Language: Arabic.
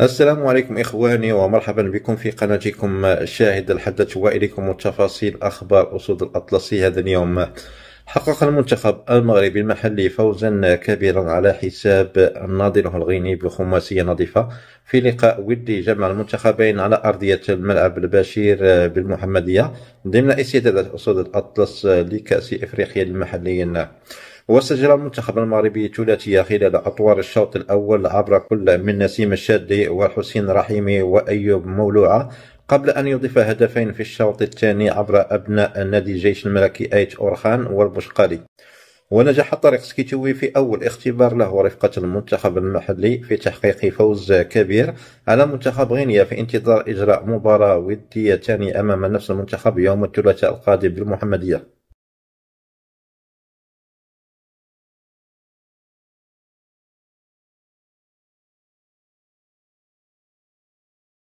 السلام عليكم إخواني ومرحبا بكم في قناتكم شاهد الحدث وإليكم تفاصيل أخبار أسود الأطلسي هذا اليوم حقق المنتخب المغربي المحلي فوزا كبيرا على حساب ناضله الغيني بخماسية نظيفة في لقاء ودي جمع المنتخبين على أرضية الملعب البشير بالمحمدية ضمن استعدادات أسود الأطلس لكأس إفريقيا المحليين وسجل المنتخب المغربي ثلاثية خلال أطوار الشوط الأول عبر كل من نسيم الشادي وحسين رحيمي وأيوب مولوعة قبل أن يضيف هدفين في الشوط الثاني عبر أبناء نادي الجيش الملكي آيت أورخان والبشقالي ونجح طارق سكيتوي في أول اختبار له رفقة المنتخب المحلي في تحقيق فوز كبير على منتخب غينيا في انتظار إجراء مباراة ودية ثانية أمام نفس المنتخب يوم الثلاثاء القادم بالمحمدية